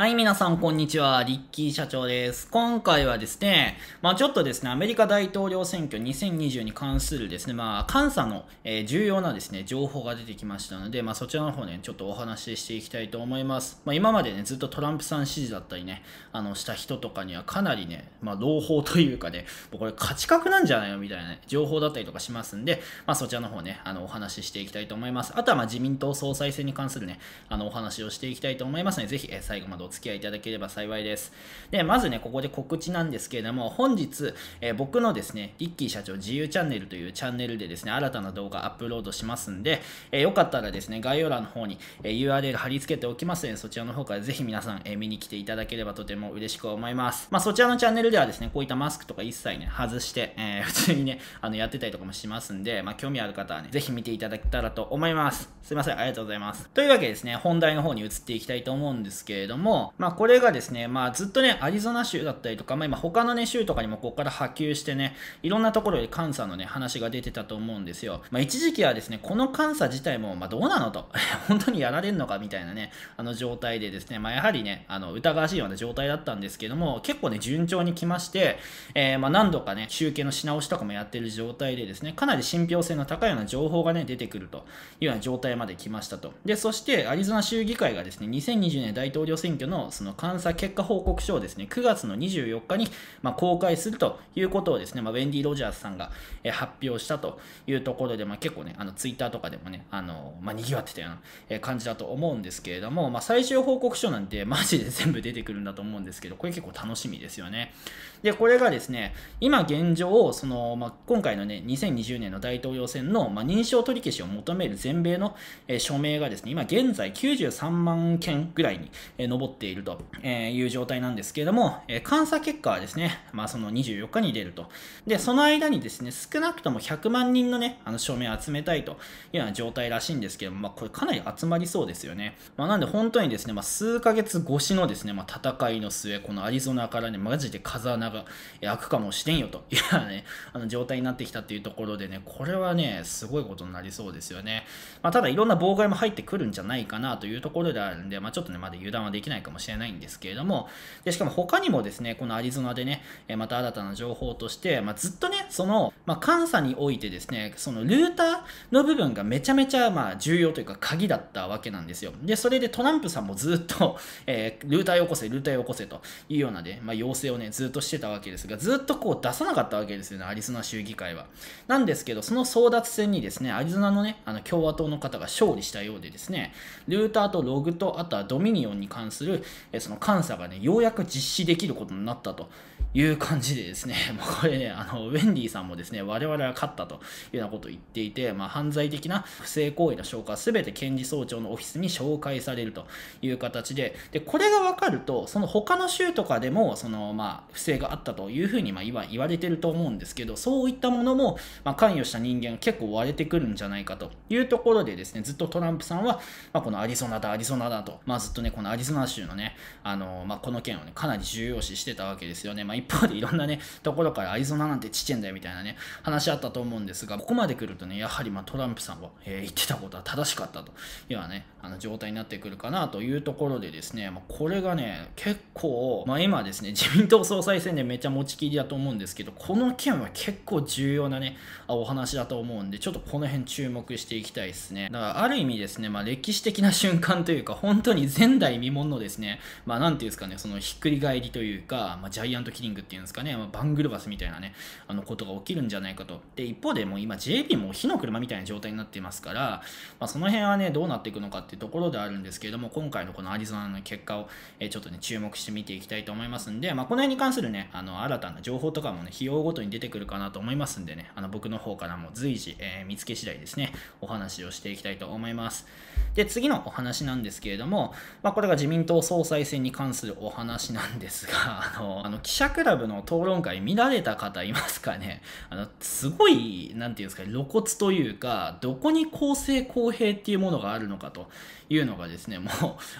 はい、皆さん、こんにちは。リッキー社長です。今回はですね、まあちょっとですね、アメリカ大統領選挙2020に関するですね、まあ監査の、えー、重要なですね、情報が出てきましたので、まあそちらの方ね、ちょっとお話ししていきたいと思います。まあ今までね、ずっとトランプさん支持だったりね、あの、した人とかにはかなりね、まあ朗報というかね、もうこれ価値格なんじゃないのみたいな、ね、情報だったりとかしますんで、まあそちらの方ね、あの、お話ししていきたいと思います。あとはまあ自民党総裁選に関するね、あの、お話をしていきたいと思いますので、ぜひ、えー、最後までお付き合いいただければ幸いです。で、まずね、ここで告知なんですけれども、本日、えー、僕のですね、リッキー社長自由チャンネルというチャンネルでですね、新たな動画アップロードしますんで、えー、よかったらですね、概要欄の方に、え URL 貼り付けておきますの、で、そちらの方からぜひ皆さん、え見に来ていただければとても嬉しく思います。まあ、そちらのチャンネルではですね、こういったマスクとか一切ね、外して、え 普通にね、あの、やってたりとかもしますんで、まあ、興味ある方はね、ぜひ見ていただけたらと思います。すいません、ありがとうございます。というわけでですね、本題の方に移っていきたいと思うんですけれども、まあ、これがですね、まあ、ずっとね、アリゾナ州だったりとか、まあ、今他のね、州とかにもここから波及してね、いろんなところで監査のね、話が出てたと思うんですよ。まあ、一時期はですね、この監査自体も、まあ、どうなのと、本当にやられんのかみたいなね、あの状態でですね、まあ、やはりね、あの、疑わしいような状態だったんですけども、結構ね、順調に来まして、えー、まあ、何度かね、集計のし直しとかもやってる状態でですね、かなり信憑性の高いような情報がね、出てくるというような状態まで来ましたと。で、そして、アリゾナ州議会がですね、2020年大統領選挙のその監査結果報告書をですね、9月の24日に、ま公開するということをですね、まあ、ウェンディ・ロジャースさんが、発表したというところで、まあ、結構ね、あのツイッターとかでもね、あのまあ、賑わってたような感じだと思うんですけれども、まあ、最終報告書なんて マジで全部出てくるんだと思うんですけど、これ結構楽しみですよね。で、これがですね、今現状、その、まあ、今回のね、2020年の大統領選の、まあ、認証取り消しを求める全米の、署名がですね、今現在93万件ぐらいに、上っっているという状態なんですけれども、監査結果はですね、まあ、その24日に出ると。で、その間にですね、少なくとも100万人のね、あの署名を集めたいというような状態らしいんですけども、まあ、これかなり集まりそうですよね。まあ、なんで本当にですね、まあ、数ヶ月越しのですね、まあ、戦いの末、このアリゾナからね、マジで風穴が開くかもしれんよというようなね、あの状態になってきたというところでね、これはね、すごいことになりそうですよね。まあ、ただいろんな妨害も入ってくるんじゃないかなというところであるんで、まあ、ちょっとね、まだ油断はできないないかもしれないんですけれども、でしかも他にもですね、このアリゾナでね、また新たな情報として、まあ、ずっとね、その、まあ、監査においてですね、そのルーターの部分がめちゃめちゃ、まあ、重要というか鍵だったわけなんですよ。で、それでトランプさんもずっと、えー、ルーターよこせ、ルーターよこせというようなね、まあ、要請をね、ずっとしてたわけですが、ずっとこう出さなかったわけですよね、アリゾナ州議会は。なんですけど、その争奪戦にですね、アリゾナのね、あの共和党の方が勝利したようでですね、ルーターとログと、あとはドミニオンに関するる、その監査がね、ようやく実施できることになったという感じでですね、もうこれね、あの、ウェンディさんもですね、我々は勝ったというようなことを言っていて、まあ、犯罪的な不正行為の証拠は全て検事総長のオフィスに紹介されるという形で、で、これが分かると、その他の州とかでも、その、まあ、不正があったというふうに、まあ、今言われてると思うんですけど、そういったものも、まあ、関与した人間が結構割れてくるんじゃないかというところでですね、ずっとトランプさんは、まあ、このアリゾナだ、アリゾナだと、まあ、ずっとね、このアリゾナ州州のね、あのまあ、この件をね、かなり重要視してたわけですよね。まあ、一方でいろんなね、ところからアリゾナなんてちっちゃいんだよみたいなね、話あったと思うんですが、ここまで来るとね、やはりまトランプさんは、えー、言ってたことは正しかったというようなね、あの状態になってくるかなというところでですね、まあ、これがね、結構、まあ、今ですね、自民党総裁選でめちゃ持ちきりだと思うんですけど、この件は結構重要なね、お話だと思うんで、ちょっとこの辺注目していきたいですね。だからある意味ですね、まあ、歴史的な瞬間というか、本当に前代未聞のです、ねですね、まあ、なんていうんですかね、そのひっくり返りというか、まあ、ジャイアントキリングっていうんですかね、まあ、バングルバスみたいなね、あのことが起きるんじゃないかと。で、一方でもう今 JP も火の車みたいな状態になっていますから、まあ、その辺はね、どうなっていくのかっていうところであるんですけれども、今回のこのアリゾナの結果を、えちょっとね、注目して見ていきたいと思いますんで、まあ、この辺に関するね、あの、新たな情報とかもね、費用ごとに出てくるかなと思いますんでね、あの、僕の方からも随時、えー、見つけ次第ですね、お話をしていきたいと思います。で、次のお話なんですけれども、まあ、これが自民党党総裁選に関するお話なんですが、あの、あの記者クラブの討論会見られた方いますかね あの、すごい、なんていうんですか、露骨というか、どこに公正公平っていうものがあるのかというのがですね、もう、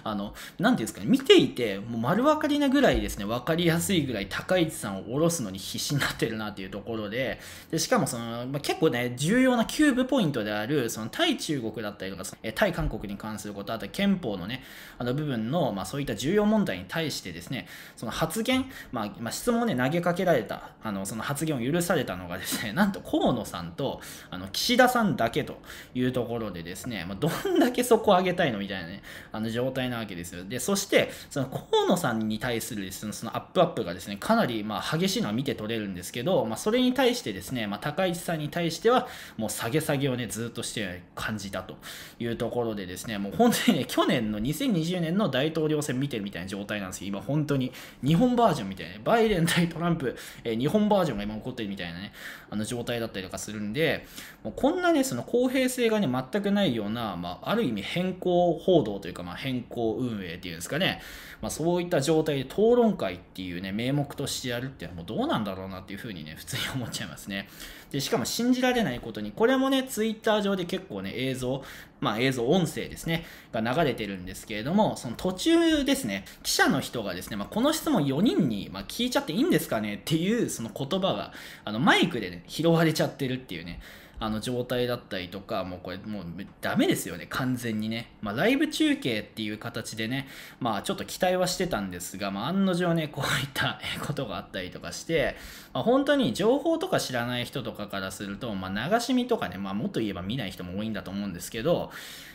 あの、なんていうんですかね、見ていて、もう丸分かりなぐらいですね、分かりやすいぐらい高市さんを下ろすのに必死になってるなっていうところで、でしかもその、まあ、結構ね、重要なキューブポイントである、その対中国だったりとか、対韓国に関すること、あと憲法のね、あの部分の、まそういった重要問題に対してですね、その発言、まあ、まあ、質問をね、投げかけられた、あの、その発言を許されたのがですね、なんと河野さんと、あの、岸田さんだけというところでですね、まあ、どんだけそこ上げたいのみたいなね、あの、状態なわけですよ。で、そして、その河野さんに対するです、ね、そのアップアップがですね、かなり、まあ、激しいのは見て取れるんですけど、まあ、それに対してですね、まあ、高市さんに対しては、もう下げ下げをね、ずっとして感じたというところでですね、もう本当にね、去年の2020年の大統領領選見てるみたいな状態なんですよ。今本当に日本バージョンみたいな、ね、バイデン対トランプ、えー、日本バージョンが今起こってるみたいなね、あの状態だったりとかするんで、もうこんなね、その公平性がね、全くないような、まあ、ある意味変更報道というか、まあ、変更運営っていうんですかね、まあ、そういった状態で討論会っていうね、名目としてやるっていうのはもうどうなんだろうなっていうふうにね、普通に思っちゃいますね。で、しかも信じられないことに、これもね、ツイッター上で結構ね、映像、まあ映像、音声ですね、が流れてるんですけれども、その途中ですね、記者の人がですね、まあ、この質問4人に、まあ、聞いちゃっていいんですかねっていうその言葉が、あのマイクでね、拾われちゃってるっていうね、あの状態だったりとかもうこれもうダメですよね完全にね、まあ、ライブ中継っていう形でね、まあ、ちょっと期待はしてたんですが、まあ、案の定ねこういったことがあったりとかして、まあ、本当に情報とか知らない人とかからすると、まあ、流し見とかね、まあ、もっと言えば見ない人も多いんだと思うんですけど、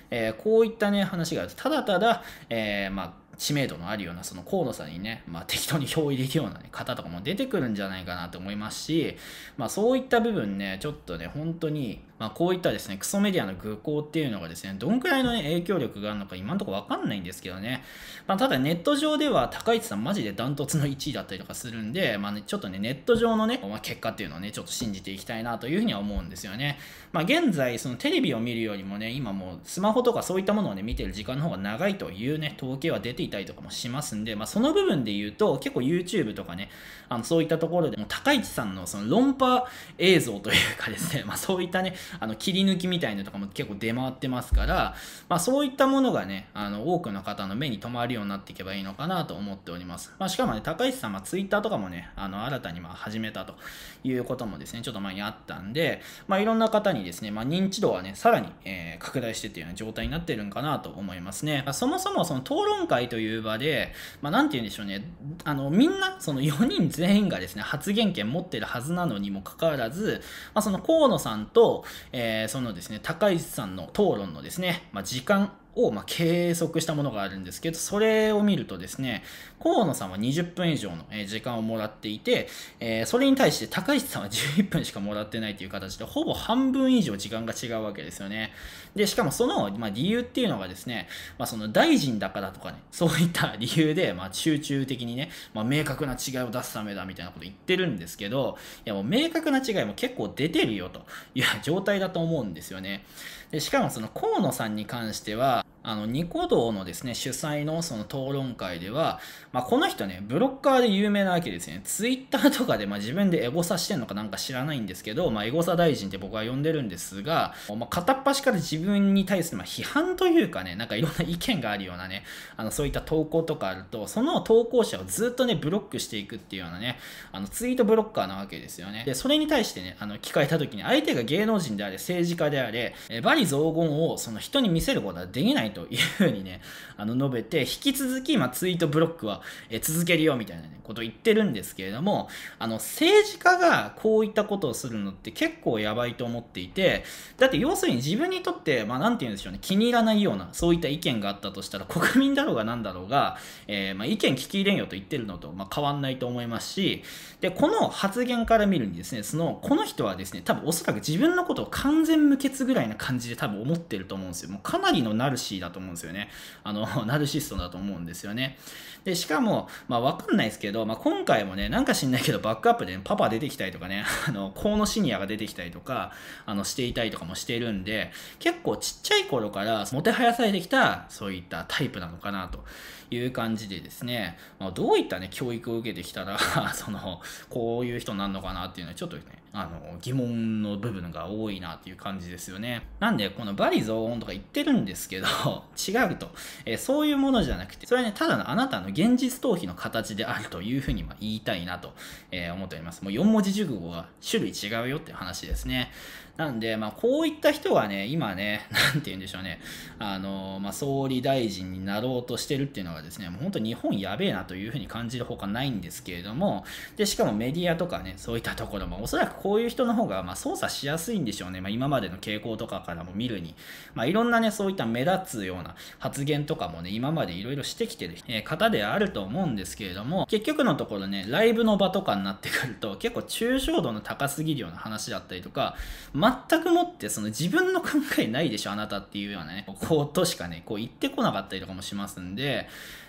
えー、こういったね話がただただ、えー、まあ知名度のあるようなその河野さんにね、まあ、適当に表意できるような、ね、方とかも出てくるんじゃないかなと思いますし、まあ、そういった部分ねちょっとね本当にまあ、こういったですね、クソメディアの愚行っていうのがですね、どんくらいの、ね、影響力があるのか今んとこわかんないんですけどね。まあ、ただネット上では高市さんマジでダントツの1位だったりとかするんで、まあね、ちょっとね、ネット上のね、まあ、結果っていうのをね、ちょっと信じていきたいなというふうには思うんですよね。まあ、現在、そのテレビを見るよりもね、今もうスマホとかそういったものをね、見てる時間の方が長いというね、統計は出ていたりとかもしますんで、まあ、その部分で言うと、結構 YouTube とかね、あのそういったところでも高市さんのその論破映像というかですね、まあ、そういったね、あの切り抜きみたいなとかも結構出回ってますから、まあ、そういったものがねあの多くの方の目に留まるようになっていけばいいのかなと思っております、まあ、しかもね高市さんは Twitter とかもねあの新たにま始めたということもですねちょっと前にあったんで、まあ、いろんな方にですね、まあ、認知度はねさらに、え拡大してというような状態になってるんかなと思いますね、まあ、そもそもその討論会という場でまあ、て言うんでしょうねあのみんなその4人全員がですね発言権持ってるはずなのにもかかわらず、まあ、その河野さんとえー、そのですね、高市さんの討論のですね、まあ、時間をま計測したものがあるんですけど、それを見るとですね、河野さんは20分以上の時間をもらっていて、えそれに対して高市さんは11分しかもらってないという形で、ほぼ半分以上時間が違うわけですよね。で、しかもその、ま理由っていうのがですね、まあ、その大臣だからとかね、そういった理由で、ま集中的にね、ま明確な違いを出すためだみたいなこと言ってるんですけど、いやもう明確な違いも結構出てるよという状態だと思うんですよね。でしかもその河野さんに関しては、あの、ニコ動のですね、主催のその討論会では、まあ、この人ね、ブロッカーで有名なわけですね。ツイッターとかで、まあ、自分でエゴサしてんのかなんか知らないんですけど、まあ、エゴサ大臣って僕は呼んでるんですが、まあ、片っ端から自分に対する、ま批判というかね、なんかいろんな意見があるようなね、あの、そういった投稿とかあると、その投稿者をずっとね、ブロックしていくっていうようなね、あの、ツイートブロッカーなわけですよね。で、それに対してね、あの、聞かれた時に、相手が芸能人であれ、政治家であれ、えバリ雑言をその人に見せることはできないというふうにね、あの述べて、引き続き、まあ、ツイートブロックは、え続けるよみたいな、ね、ことを言ってるんですけれども、あの、政治家がこういったことをするのって結構やばいと思っていて、だって要するに自分にとって、まあ、なんて言うんでしょうね、気に入らないような、そういった意見があったとしたら、国民だろうが何だろうが、えー、まあ、意見聞き入れんよと言ってるのと、ま変わんないと思いますし、で、この発言から見るにですね、その、この人はですね、多分おそらく自分のことを完全無欠ぐらいな感じで多分思ってると思うんですよ。もうかなりのナルシーだと思うんですよね。あの、ナルシストだと思うんですよね。で、しかも、まあわかんないですけど、まあ今回もね、なんか知んないけど、バックアップで、ね、パパ出てきたりとかね、あの、河野シニアが出てきたりとか、あの、していたりとかもしてるんで、結構ちっちゃい頃からもてはやされてきた、そういったタイプなのかなという感じでですね、まあ、どういったね、教育を受けてきたら その、こういう人になるのかなっていうのはちょっとね、あの疑問の部分が多いなっていう感じですよね。なんで、このバリ増音とか言ってるんですけど、違うと、えー、そういうものじゃなくて、それはね、ただのあなたの現実逃避の形であるというふうにま言いたいなと、えー、思っております。もう4文字熟語は種類違うよっていう話ですね。なんで、まあ、こういった人がね、今ね、なんて言うんでしょうね、あの、まあ、総理大臣になろうとしてるっていうのがですね、もう本当日本やべえなというふうに感じるほかないんですけれども、で、しかもメディアとかね、そういったところも、おそらくこういう人の方が、まあ、操作しやすいんでしょうね、まあ、今までの傾向とかからも見るに、まあ、いろんなね、そういった目立つような発言とかもね、今までいろいろしてきてる、え方であると思うんですけれども、結局のところね、ライブの場とかになってくると、結構抽象度の高すぎるような話だったりとか、ま全くもってその自分の考えないでしょ、あなたっていうようなね、ことしかね、こう言ってこなかったりとかもしますんで、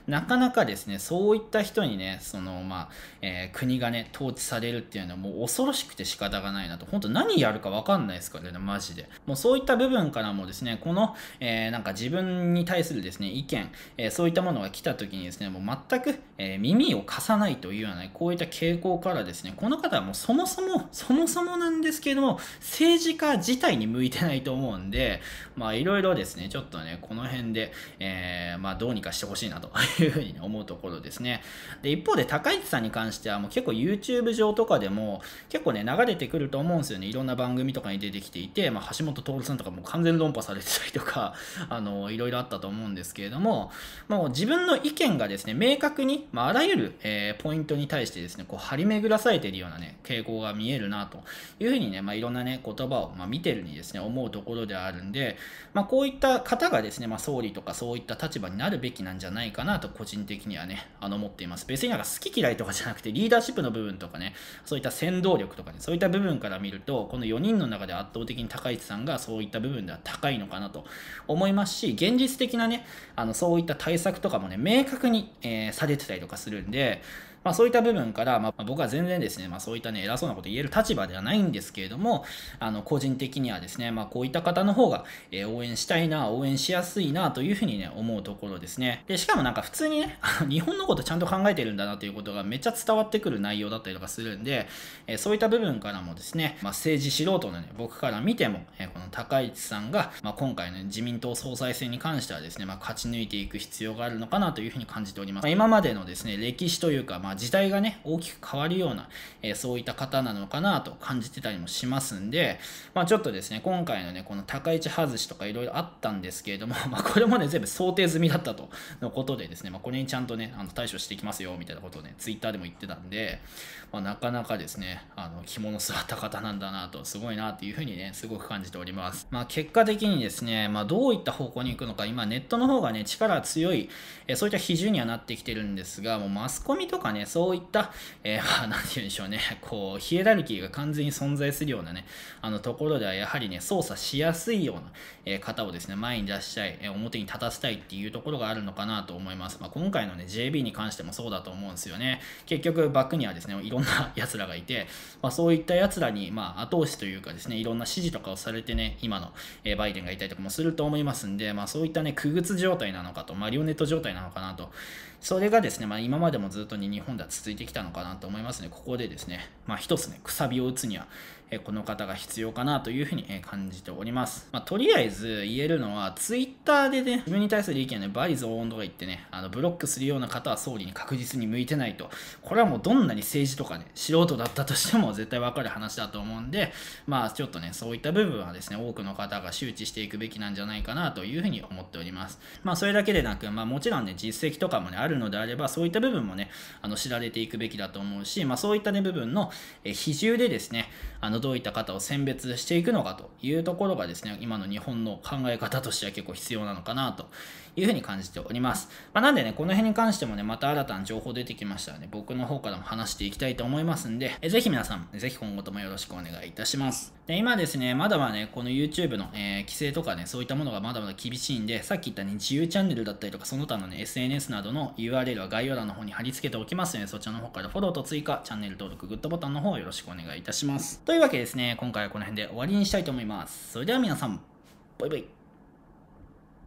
なかなかですね、そういった人にね、その、まあ、えー、国がね、統治されるっていうのはもう恐ろしくて仕方がないなと、本当何やるかわかんないですからね、マジで。もうそういった部分からもですね、この、えー、なんか自分に対するですね、意見、えー、そういったものが来た時にですね、もう全く、え耳を貸さないというようなね、こういった傾向からですね、この方はもうそもそも、そもそもなんですけども、政治字家自体に向いてないと思うんで、まあいろいろですね、ちょっとね、この辺で、えー、まあどうにかしてほしいなと いうふうに思うところですね。で、一方で高市さんに関してはもう結構 YouTube 上とかでも結構ね、流れてくると思うんですよね。いろんな番組とかに出てきていて、まあ橋本徹さんとかも完全論破されてたりとか、あの、いろいろあったと思うんですけれども、もう自分の意見がですね、明確に、まああらゆる、えー、ポイントに対してですね、こう張り巡らされているようなね、傾向が見えるなというふうにね、まあいろんなね、言葉葉を、ま見てるにですね、思うところであるんで、まあ、こういった方がですね、まあ、総理とかそういった立場になるべきなんじゃないかなと、個人的にはね、あの、思っています。別になんか好き嫌いとかじゃなくて、リーダーシップの部分とかね、そういった先導力とかね、そういった部分から見ると、この4人の中で圧倒的に高市さんがそういった部分では高いのかなと思いますし、現実的なね、あの、そういった対策とかもね、明確に、えー、されてたりとかするんで、まあ、そういった部分から、まあ、僕は全然ですね、まあ、そういったね、偉そうなこと言える立場ではないんですけれども、あの、個人的にはですね、まあ、こういった方の方が、え応援したいな、応援しやすいな、というふうにね、思うところですね。で、しかもなんか普通にね、日本のことちゃんと考えてるんだなということがめっちゃ伝わってくる内容だったりとかするんで、えそういった部分からもですね、まあ、政治素人のね、僕から見ても、えこの高市さんが、まあ、今回の、自民党総裁選に関してはですね、まあ、勝ち抜いていく必要があるのかなというふうに感じております。まあ、今までのですね、歴史というか、まあ時代がね、大きく変わるような、えー、そういった方なのかなと感じてたりもしますんで、まあ、ちょっとですね、今回のね、この高市外しとかいろいろあったんですけれども、まあ、これもね、全部想定済みだったとのことでですね、まあ、これにちゃんとね、あの対処していきますよ、みたいなことをね、ツイッターでも言ってたんで、まあ、なかなかですね、あの、着物座った方なんだなと、すごいなっていうふうにね、すごく感じております。まあ、結果的にですね、まあ、どういった方向に行くのか、今ネットの方がね、力強い、えー、そういった比重にはなってきてるんですが、もうマスコミとかね、そういった、えー、ま あ、なんて言うんでしょうね、こう、ヒエラルキーが完全に存在するようなね、あのところではやはりね、操作しやすいような、えー、方をですね、前に出したい、えー、表に立たせたいっていうところがあるのかなと思います。まあ、今回のね、JB に関してもそうだと思うんですよね。結局、バックにはですね、いろんな奴 らがいて、まあ、そういった奴らに、まあ、後押しというかですね、いろんな指示とかをされてね、今の、えバイデンがいたりとかもすると思いますんで、まあ、そういったね、苦屈状態なのかと、マリオネット状態なのかなと、それがですね、まあ、今までもずっとに日本今度は続いてきたのかなと思いますね。ここでですね、まあ一つね、くさびを打つには、この方が必要かなというふうに、え感じております。まあ、とりあえず言えるのは、Twitter でね、自分に対する意見をね、倍増音とか言ってね、あのブロックするような方は総理に確実に向いてないと。これはもうどんなに政治とかね、素人だったとしても絶対わかる話だと思うんで、まあちょっとね、そういった部分はですね、多くの方が周知していくべきなんじゃないかなというふうに思っております。まあそれだけでなく、まあもちろんね、実績とかもね、あるのであれば、そういった部分もね、あの知られていくべきだと思うし、まあそういったね、部分の比重でですね、あのどういった方を選別していくのかというところがですね今の日本の考え方としては結構必要なのかなというふうに感じております。まあ、なんでね、この辺に関してもね、また新たな情報出てきましたらね、僕の方からも話していきたいと思いますんで、えぜひ皆さん、ぜひ今後ともよろしくお願いいたします。で、今ですね、まだまだね、この YouTube の、えー、規制とかね、そういったものがまだまだ厳しいんで、さっき言ったね、自由チャンネルだったりとか、その他のね、SNS などの URL は概要欄の方に貼り付けておきますの、で、そちらの方からフォローと追加、チャンネル登録、グッドボタンの方よろしくお願いいたします。というわけでですね、今回はこの辺で終わりにしたいと思います。それでは皆さん、バイバイ。